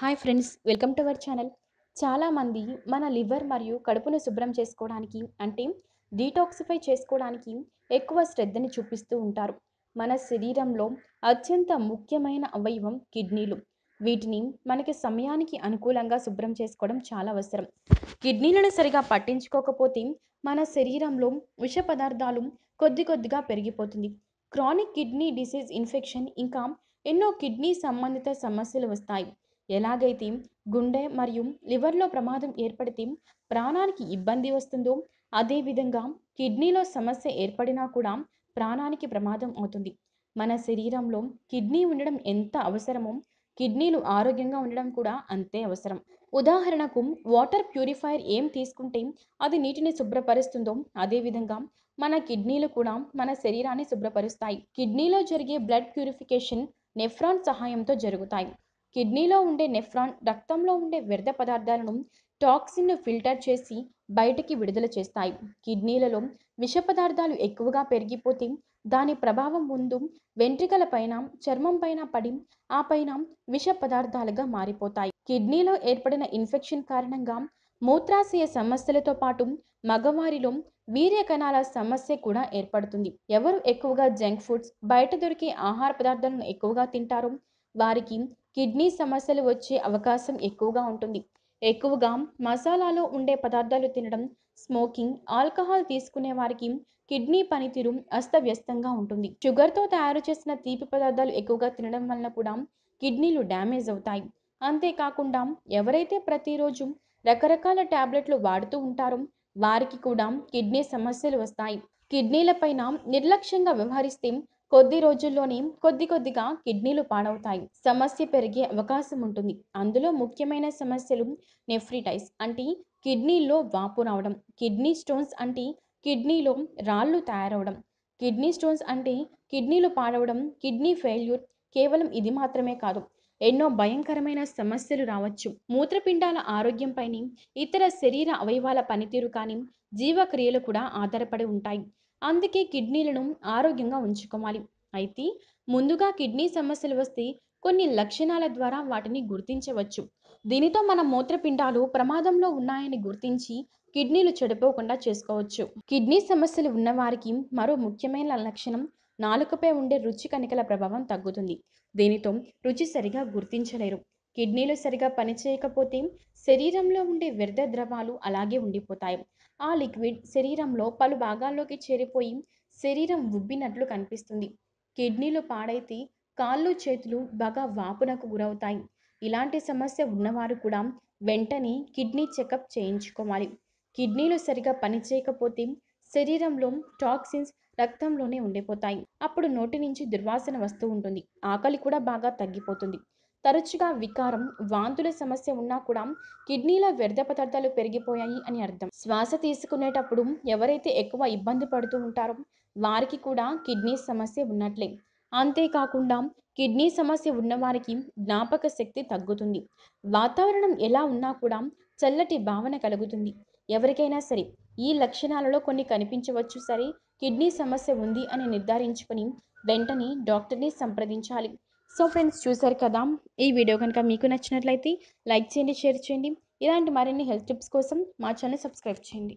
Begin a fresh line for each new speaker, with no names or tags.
hi friends welcome to our channel చాలామంది మన liver మరియు కడుపును శుభ్రం చేసుకోవడానికి అంటే డీటాక్సిఫై చేసుకోవడానికి ఎక్కువ శ్రద్ధని చూపిస్తూ ఉంటారు మన శరీరంలో అత్యంత ముఖ్యమైన అవయవం కిడ్నీలు వీటిని మనకి సమయానికి అనుకూలంగా శుభ్రం చేసుకోవడం చాలా అవసరం కిడ్నీలను సరిగా పట్టించుకోకపోతే మన శరీరంలో విష పదార్థాలు కొద్ది కొద్దిగా పెరిగిపోతుంది క్రానిక్ కిడ్నీ డిసీజ్ ఇన్ఫెక్షన్ ఇంకా ఎన్నో కిడ్నీ సంబంధిత సమస్యలు వస్తాయి ఎలాగైతే గుండె మరియు లివర్లో ప్రమాదం ఏర్పడితే ప్రాణానికి ఇబ్బంది వస్తుందో అదేవిధంగా కిడ్నీలో సమస్య ఏర్పడినా కూడా ప్రాణానికి ప్రమాదం అవుతుంది మన శరీరంలో కిడ్నీ ఉండడం ఎంత అవసరమో కిడ్నీలు ఆరోగ్యంగా ఉండడం కూడా అంతే అవసరం ఉదాహరణకు వాటర్ ప్యూరిఫైయర్ ఏం తీసుకుంటే అది నీటిని శుభ్రపరుస్తుందో అదేవిధంగా మన కిడ్నీలు కూడా మన శరీరాన్ని శుభ్రపరుస్తాయి కిడ్నీలో జరిగే బ్లడ్ ప్యూరిఫికేషన్ నెఫ్రాన్ సహాయంతో జరుగుతాయి కిడ్నీలో ఉండే నెఫ్రాన్ రక్తంలో ఉండే వ్యర్థ పదార్థాలను టాక్సిన్ను ఫిల్టర్ చేసి బయటికి విడుదల చేస్తాయి కిడ్నీలలో విష పదార్థాలు ఎక్కువగా పెరిగిపోతే దాని ప్రభావం ముందు వెంట్రికల పైన చర్మం పైన పడి ఆ పైన విష పదార్థాలుగా మారిపోతాయి కిడ్నీలో ఏర్పడిన ఇన్ఫెక్షన్ కారణంగా మూత్రాశయ సమస్యలతో పాటు మగవారిలో వీర్య కణాల సమస్య కూడా ఏర్పడుతుంది ఎవరు ఎక్కువగా జంక్ ఫుడ్స్ బయట దొరికే ఆహార పదార్థాలను ఎక్కువగా తింటారో వారికి కిడ్నీ సమస్యలు వచ్చే అవకాశం ఎక్కువగా ఉంటుంది ఎక్కువగా మసాలాలో ఉండే పదార్థాలు తినడం స్మోకింగ్ ఆల్కహాల్ తీసుకునే వారికి కిడ్నీ పనితీరు అస్తవ్యస్తంగా ఉంటుంది షుగర్తో తయారు చేసిన తీపి పదార్థాలు ఎక్కువగా తినడం వలన కూడా కిడ్నీలు డ్యామేజ్ అవుతాయి అంతేకాకుండా ఎవరైతే ప్రతిరోజు రకరకాల ట్యాబ్లెట్లు వాడుతూ ఉంటారో వారికి కూడా కిడ్నీ సమస్యలు వస్తాయి కిడ్నీలపైన నిర్లక్ష్యంగా వ్యవహరిస్తే కొద్ది రోజుల్లోనే కొద్ది కొద్దిగా కిడ్నీలు పాడవుతాయి సమస్య పెరిగే అవకాశం ఉంటుంది అందులో ముఖ్యమైన సమస్యలు నెఫ్రిటైస్ అంటే కిడ్నీల్లో వాపు రావడం కిడ్నీ స్టోన్స్ అంటే కిడ్నీలో రాళ్ళు తయారవడం కిడ్నీ స్టోన్స్ అంటే కిడ్నీలు పాడవడం కిడ్నీ ఫెయిల్యూర్ కేవలం ఇది మాత్రమే కాదు ఎన్నో భయంకరమైన సమస్యలు రావచ్చు మూత్రపిండాల ఆరోగ్యంపైని ఇతర శరీర అవయవాల పనితీరు కానీ జీవక్రియలు కూడా ఆధారపడి ఉంటాయి అందుకే కిడ్నీలను ఆరోగ్యంగా ఉంచుకోవాలి అయితే ముందుగా కిడ్నీ సమస్యలు వస్తే కొన్ని లక్షణాల ద్వారా వాటిని గుర్తించవచ్చు దీనితో మన మూత్రపిండాలు ప్రమాదంలో ఉన్నాయని గుర్తించి కిడ్నీలు చెడిపోకుండా చేసుకోవచ్చు కిడ్నీ సమస్యలు ఉన్నవారికి మరో ముఖ్యమైన లక్షణం నాలుకపై ఉండే రుచి కనికల ప్రభావం తగ్గుతుంది దీనితో రుచి సరిగా గుర్తించలేరు కిడ్నీలు సరిగా పనిచేయకపోతే శరీరంలో ఉండే వ్యర్థ ద్రవాలు అలాగే ఉండిపోతాయి ఆ లిక్విడ్ శరీరంలో పలు భాగాల్లోకి చేరిపోయి శరీరం ఉబ్బినట్లు కనిపిస్తుంది కిడ్నీలు పాడైతే కాళ్ళు చేతులు బాగా వాపునకు గురవుతాయి ఇలాంటి సమస్య ఉన్నవారు కూడా వెంటనే కిడ్నీ చెకప్ చేయించుకోవాలి కిడ్నీలు సరిగా పనిచేయకపోతే శరీరంలో టాక్సిన్స్ రక్తంలోనే ఉండిపోతాయి అప్పుడు నోటి నుంచి దుర్వాసన వస్తూ ఉంటుంది ఆకలి కూడా బాగా తగ్గిపోతుంది తరచుగా వికారం వాంతుల సమస్య ఉన్నా కూడా కిడ్నీలో వ్యర్థ పదార్థాలు పెరిగిపోయాయి అని అర్థం శ్వాస తీసుకునేటప్పుడు ఎవరైతే ఎక్కువ ఇబ్బంది పడుతూ ఉంటారో వారికి కూడా కిడ్నీ సమస్య ఉన్నట్లే అంతేకాకుండా కిడ్నీ సమస్య ఉన్నవారికి జ్ఞాపక శక్తి తగ్గుతుంది వాతావరణం ఎలా ఉన్నా కూడా చల్లటి భావన కలుగుతుంది ఎవరికైనా సరే ఈ లక్షణాలలో కొన్ని కనిపించవచ్చు సరే కిడ్నీ సమస్య ఉంది అని నిర్ధారించుకొని వెంటనే డాక్టర్ని సంప్రదించాలి సో ఫ్రెండ్స్ చూసారు కదా ఈ వీడియో కనుక మీకు నచ్చినట్లయితే లైక్ చేయండి షేర్ చేయండి ఇలాంటి మరిన్ని హెల్త్ టిప్స్ కోసం మా ఛానల్ సబ్స్క్రైబ్ చేయండి